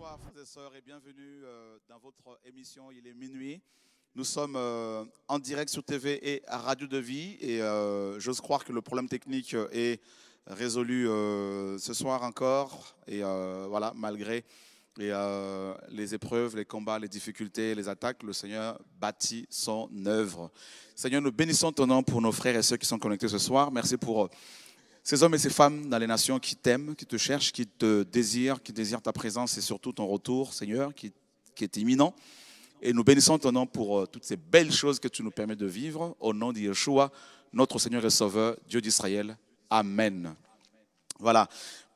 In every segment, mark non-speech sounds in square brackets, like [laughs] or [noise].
Bonsoir, frères et sœurs, et bienvenue euh, dans votre émission Il est minuit. Nous sommes euh, en direct sur TV et à Radio de Vie, et euh, j'ose croire que le problème technique est résolu ce soir encore, et voilà, malgré les épreuves, les combats, les difficultés, les attaques, le Seigneur bâtit son œuvre. Seigneur, nous bénissons ton nom pour nos frères et ceux qui sont connectés ce soir. Merci pour ces hommes et ces femmes dans les nations qui t'aiment, qui te cherchent, qui te désirent, qui désirent ta présence et surtout ton retour, Seigneur, qui, est imminent. Et nous bénissons ton nom pour euh, toutes ces belles choses que tu nous permets de vivre. Au nom de Yeshua, notre Seigneur et Sauveur, Dieu d'Israël. Amen. Voilà.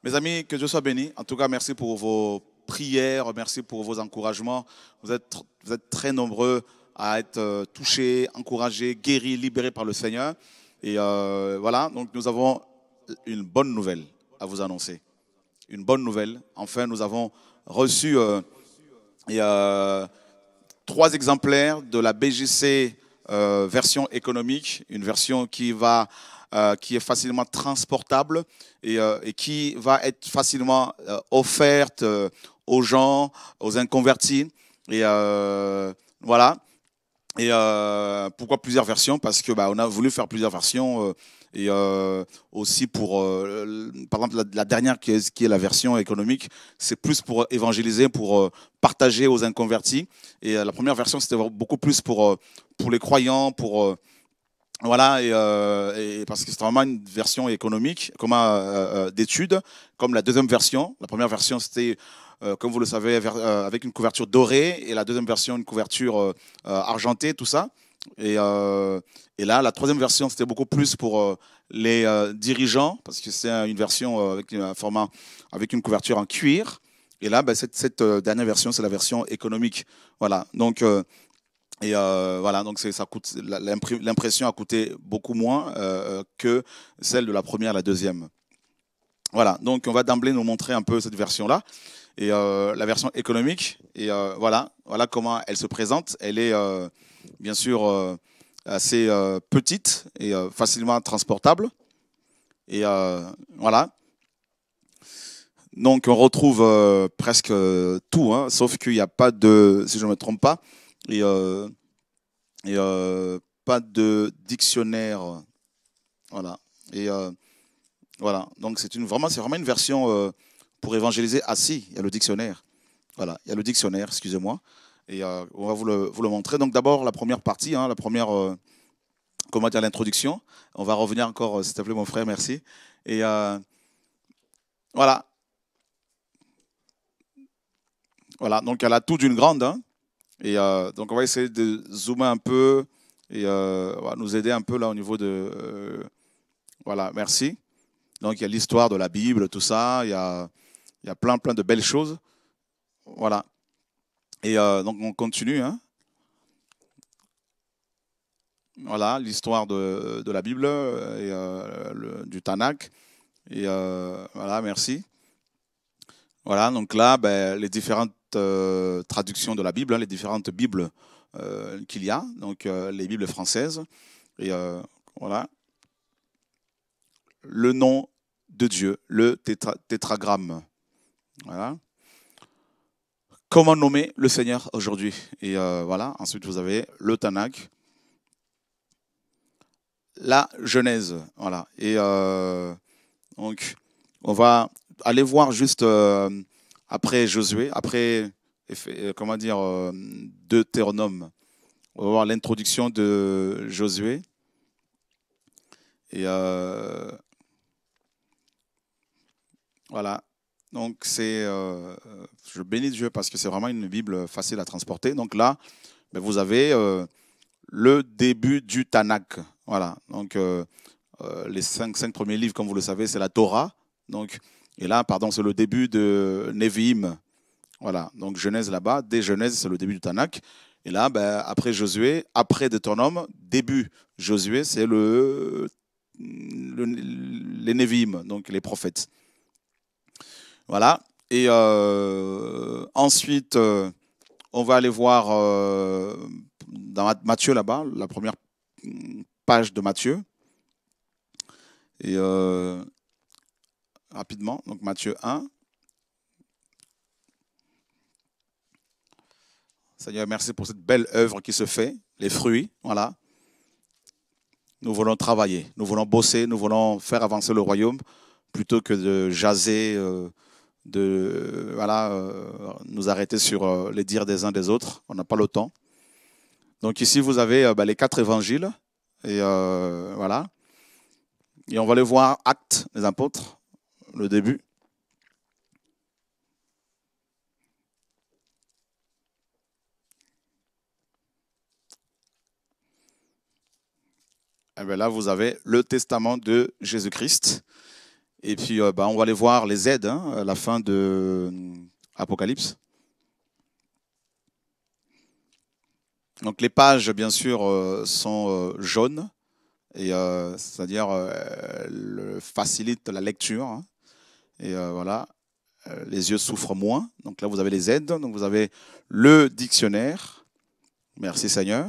Mes amis, que Dieu soit béni. En tout cas, merci pour vos prières, merci pour vos encouragements. Vous êtes, très nombreux à être euh, touchés, encouragés, guéris, libérés par le Seigneur. Et euh, voilà, donc nous avons une bonne nouvelle à vous annoncer. Une bonne nouvelle. Enfin, nous avons reçu euh, trois exemplaires de la BGC euh, version économique, une version qui va euh, qui est facilement transportable et, et qui va être facilement offerte aux gens, aux inconvertis. Et voilà. Et pourquoi plusieurs versions Parce que bah, on a voulu faire plusieurs versions et euh, aussi pour, euh, par exemple, la, dernière qui est, la version économique, c'est plus pour évangéliser, pour euh, partager aux inconvertis. Et la première version, c'était beaucoup plus pour, pour les croyants, pour... Voilà, et, parce que c'est vraiment une version économique, comme d'études, comme la deuxième version. La première version, c'était, comme vous le savez, avec une couverture dorée, et la deuxième version, une couverture argentée, tout ça. Euh, et, là, la troisième version, c'était beaucoup plus pour euh, les euh, dirigeants, parce que c'est une version avec un format avec une couverture en cuir. Et là, ben, cette, cette dernière version, c'est la version économique. Voilà. Donc, et voilà, donc ça coûte l'impression a coûté beaucoup moins que celle de la première, la deuxième. Voilà. Donc, on va d'emblée nous montrer un peu cette version-là et la version économique. Et voilà, voilà comment elle se présente. Elle est bien sûr euh, assez euh, petite et euh, facilement transportable. Et voilà. Donc on retrouve presque tout, hein, sauf qu'il n'y a pas de, si je ne me trompe pas, et, pas de dictionnaire. Voilà. Et voilà. Donc c'est une vraiment, c'est vraiment une version pour évangéliser assis. si, il y a le dictionnaire. Voilà. Il y a le dictionnaire. Excusez-moi. Et euh, on va vous le, vous le montrer. Donc d'abord, la première partie, hein, la première, euh, comment dire, l'introduction. On va revenir encore, euh, s'il te plaît, mon frère, merci. Et voilà. Voilà, donc elle a tout d'une grande. Hein. Et donc on va essayer de zoomer un peu et nous aider un peu là au niveau de... voilà, merci. Donc il y a l'histoire de la Bible, tout ça, il y a, il y a plein, plein de belles choses. Voilà. Et euh, donc on continue. Hein. Voilà l'histoire de, la Bible euh, et euh, du Tanakh. Et voilà, merci. Voilà, donc là, ben, les différentes traductions de la Bible, hein, les différentes Bibles qu'il y a, donc les Bibles françaises. Et voilà. Le nom de Dieu, le tétragramme. Voilà. Comment nommer le Seigneur aujourd'hui Et euh, voilà, ensuite vous avez le Tanakh, la Genèse. Voilà. Et euh, donc, on va aller voir juste euh, après Josué, après, comment dire, Deutéronome. On va voir l'introduction de Josué. Et voilà. Donc, c'est, euh, je bénis Dieu parce que c'est vraiment une Bible facile à transporter. Donc là, ben, vous avez euh, le début du Tanakh. Voilà. Donc, euh, les cinq, cinq, premiers livres, comme vous le savez, c'est la Torah. Donc, et là, pardon, c'est le début de Nevi'im. Voilà. Donc, Genèse là-bas. Dès Genèse, c'est le début du Tanakh. Et là, ben, après Josué, après Deutéronome, début Josué, c'est le, les Nevi'im, donc les prophètes. Voilà. Et euh, ensuite, euh, on va aller voir euh, dans Matthieu là-bas, la première page de Matthieu. Et rapidement, donc Matthieu 1. Seigneur, merci pour cette belle œuvre qui se fait, les fruits, voilà. Nous voulons travailler, nous voulons bosser, nous voulons faire avancer le royaume plutôt que de jaser, de voilà, euh, nous arrêter sur euh, les dires des uns des autres. On n'a pas le temps. Donc ici, vous avez euh, bah, les quatre évangiles. Et voilà. Et on va les voir Actes des apôtres, le début. Et eh bien là, vous avez le testament de Jésus-Christ. Et puis, euh, bah, on va aller voir les aides hein, la fin de euh, Apocalypse. Donc les pages, bien sûr, euh, sont jaunes, et c'est-à-dire facilitent la lecture. Hein. et voilà, les yeux souffrent moins. Donc là, vous avez les aides. Donc vous avez le dictionnaire. Merci Seigneur.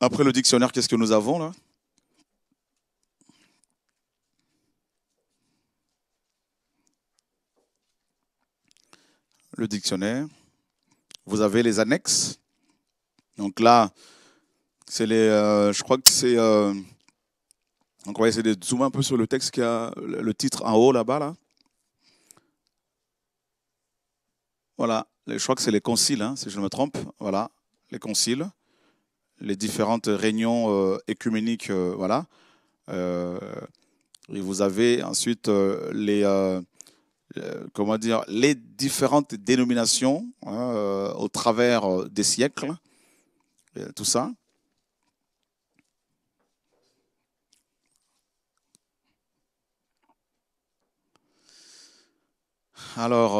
Après le dictionnaire, qu'est-ce que nous avons là le dictionnaire. Vous avez les annexes. Donc là, c'est les, euh, je crois que c'est, euh, donc on va essayer de zoomer un peu sur le texte qui a le titre en haut là-bas là. Voilà, je crois que c'est les conciles, hein, si je ne me trompe. Voilà, les conciles, les différentes réunions euh, écuméniques, voilà. et vous avez ensuite les euh, comment dire, les différentes dénominations hein, euh, au travers euh, des siècles, tout ça. Alors,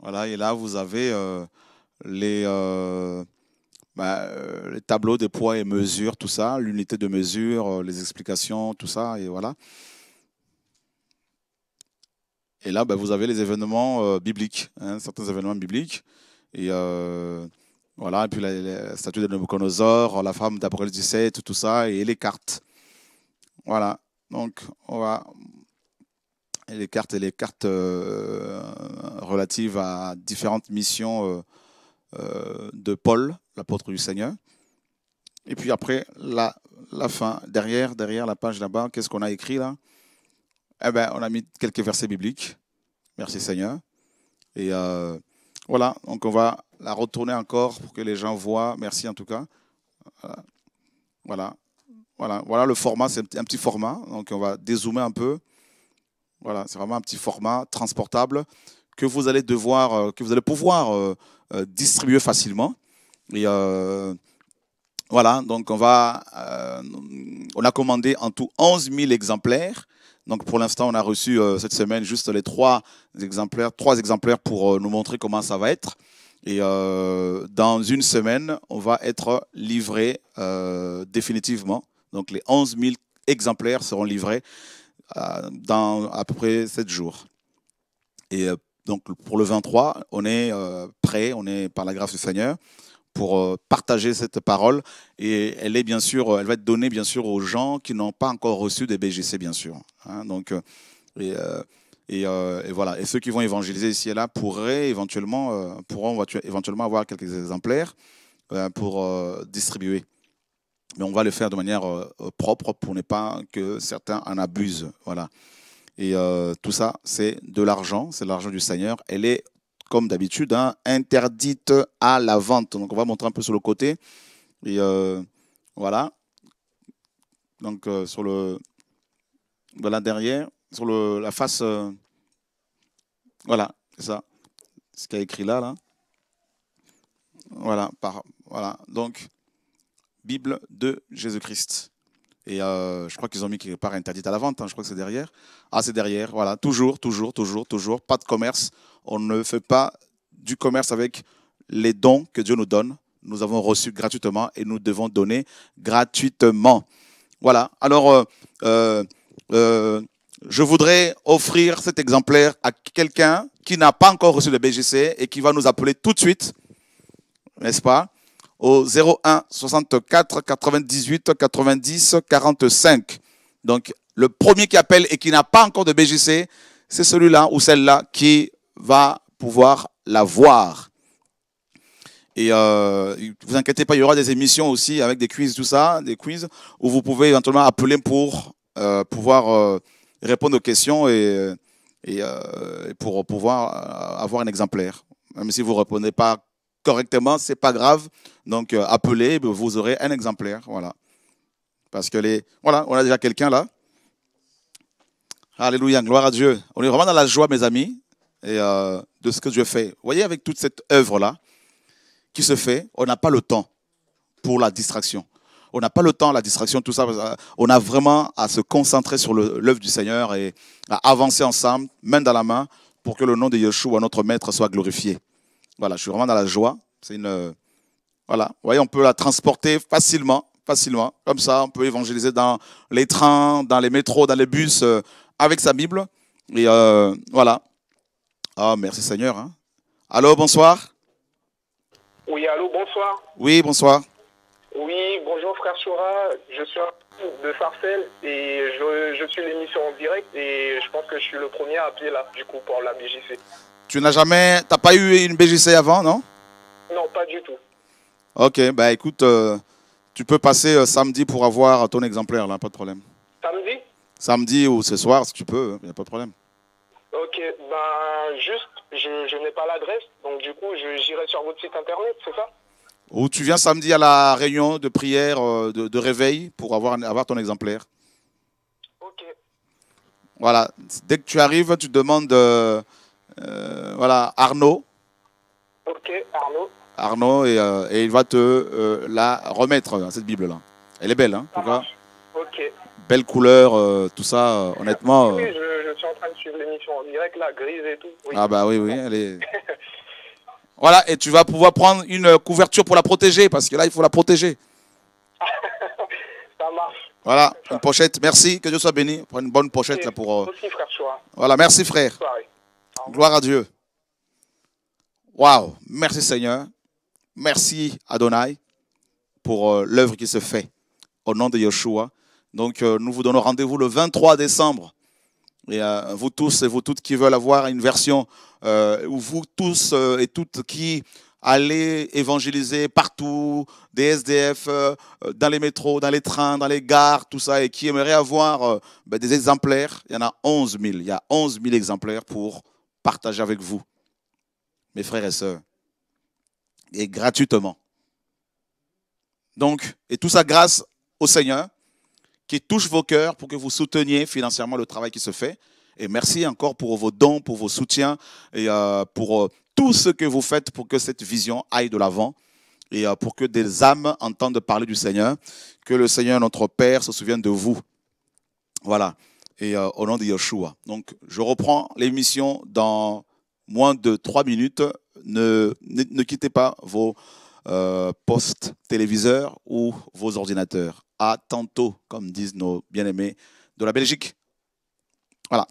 voilà, et là, vous avez les, ben, euh, les tableaux des poids et mesures, tout ça, l'unité de mesure, euh, les explications, tout ça, et voilà. Et là, ben, vous avez les événements euh, bibliques, hein, certains événements bibliques. Et voilà, et puis la, statue de Nebuchadnezzar, la femme d'Apocalypse 17, tout ça, et les cartes. Voilà, donc on va les cartes et les cartes relatives à différentes missions euh, euh, de Paul, l'apôtre du Seigneur. Et puis après, la, la fin, derrière, derrière la page là-bas, qu'est-ce qu'on a écrit là Eh bien, on a mis quelques versets bibliques. Merci Seigneur. Et euh, voilà, donc on va la retourner encore pour que les gens voient. Merci en tout cas. Voilà, voilà, voilà le format, c'est un petit format. Donc on va dézoomer un peu. Voilà, c'est vraiment un petit format transportable que vous allez devoir, euh, que vous allez pouvoir euh, euh, distribuer facilement. Et voilà, donc on va, on a commandé en tout 11 000 exemplaires. Donc pour l'instant, on a reçu cette semaine juste les trois exemplaires, trois exemplaires pour nous montrer comment ça va être. Et dans une semaine, on va être livré définitivement. Donc les 11 000 exemplaires seront livrés dans à peu près 7 jours. Et donc pour le 23, on est euh, prêt, on est par la grâce du Seigneur pour euh, partager cette parole et elle est bien sûr, elle va être donnée bien sûr aux gens qui n'ont pas encore reçu des BGC bien sûr. Hein. donc euh, et, et, voilà et ceux qui vont évangéliser ici et là pourraient éventuellement pourront éventuellement avoir quelques exemplaires pour distribuer mais on va le faire de manière propre pour ne pas que certains en abusent. Voilà. Et euh, tout ça, c'est de l'argent, c'est l'argent du Seigneur. Elle est, comme d'habitude, hein, interdite à la vente. Donc on va montrer un peu sur le côté. Et euh, voilà. Donc euh, sur le... Voilà, derrière, sur la face... voilà, c'est ça. Ce qu'il y a écrit là, là. Voilà, par, voilà. Donc, Bible de Jésus-Christ. Et euh, je crois qu'ils ont mis quelque part interdite à la vente. Hein, je crois que c'est derrière. Ah, c'est derrière. Voilà. Toujours, toujours, toujours, toujours. Pas de commerce. On ne fait pas du commerce avec les dons que Dieu nous donne. Nous avons reçu gratuitement et nous devons donner gratuitement. Voilà. Alors, euh, euh, euh je voudrais offrir cet exemplaire à quelqu'un qui n'a pas encore reçu le BGC et qui va nous appeler tout de suite, n'est-ce pas au 01 64 98 90 45. Donc, le premier qui appelle et qui n'a pas encore de BJC, c'est celui-là ou celle-là qui va pouvoir la voir. Et euh, vous inquiétez pas, il y aura des émissions aussi avec des quiz, tout ça, des quiz, où vous pouvez éventuellement appeler pour euh, pouvoir euh, répondre aux questions et, et, euh, et pour pouvoir avoir un exemplaire. Même si vous ne répondez pas correctement, c'est pas grave. Donc euh, appelez, vous aurez un exemplaire, voilà. Parce que les, voilà, on a déjà quelqu'un là. Alléluia, gloire à Dieu. On est vraiment dans la joie, mes amis, et euh, de ce que Dieu fait. Vous voyez, avec toute cette œuvre là qui se fait, on n'a pas le temps pour la distraction. On n'a pas le temps, la distraction, tout ça. Euh, on a vraiment à se concentrer sur l'œuvre du Seigneur et à avancer ensemble, main dans la main, pour que le nom de Yeshua, notre Maître, soit glorifié. Voilà, je suis vraiment dans la joie. C'est une. Euh, voilà, voyez, on peut la transporter facilement, facilement. Comme ça, on peut évangéliser dans les trains, dans les métros, dans les bus, euh, avec sa Bible. Et euh, voilà. Ah, merci Seigneur. Hein. Allô, bonsoir. Oui, allô, bonsoir. Oui, bonsoir. Oui, bonjour frère Choura. Je suis de Sarcelles et je, je suis l'émission en direct et je pense que je suis le premier à appeler là, du coup, pour la BJC. Tu n'as jamais, t'as pas eu une BJC avant, non Non, pas du tout. Ok, bah écoute, euh, tu peux passer euh, samedi pour avoir ton exemplaire, là, pas de problème. Samedi Samedi ou ce soir, si tu peux, il n'y a pas de problème. Ok, bah juste, je, n'ai pas l'adresse, donc du coup, j'irai sur votre site internet, c'est ça Ou tu viens samedi à la réunion de prière, euh, de, réveil, pour avoir, avoir ton exemplaire. Ok. Voilà, dès que tu arrives, tu demandes euh, voilà, Arnaud. Ok, Arnaud. Arnaud, et, euh, il va te euh, la remettre, hein, cette Bible-là. Elle est belle, hein Ok. Belle couleur, tout ça, honnêtement. Oui, je, suis en train de suivre l'émission en direct, là, grise et tout. Ah bah oui, oui, elle est... [laughs] Voilà, et tu vas pouvoir prendre une couverture pour la protéger, parce que là, il faut la protéger. [laughs] ça marche. Voilà, une pochette. Merci, que Dieu soit béni. Prends une bonne pochette là pour. Merci, frère Voilà, merci, frère. Gloire à Dieu. Waouh, Merci Seigneur. Merci Adonai pour euh, l'œuvre qui se fait au nom de Yeshua. Donc euh, nous vous donnons rendez-vous le 23 décembre. Et euh, vous tous et vous toutes qui veulent avoir une version, euh, vous tous et toutes qui allez évangéliser partout, des SDF, dans les métros, dans les trains, dans les gares, tout ça, et qui aimeraient avoir ben, des exemplaires, il y en a 11 000. Il y a 11 000 exemplaires pour partager avec vous, mes frères et sœurs, et gratuitement. Donc, et tout ça grâce au Seigneur qui touche vos cœurs pour que vous souteniez financièrement le travail qui se fait. Et merci encore pour vos dons, pour vos soutiens et euh, pour euh, tout ce que vous faites pour que cette vision aille de l'avant et euh, pour que des âmes entendent parler du Seigneur. Que le Seigneur, notre Père, se souvienne de vous. Voilà et euh, au nom de Donc, je reprends l'émission dans moins de trois minutes. Ne, quittez pas vos euh, postes téléviseurs ou vos ordinateurs. À tantôt, comme disent nos bien-aimés de la Belgique. Voilà.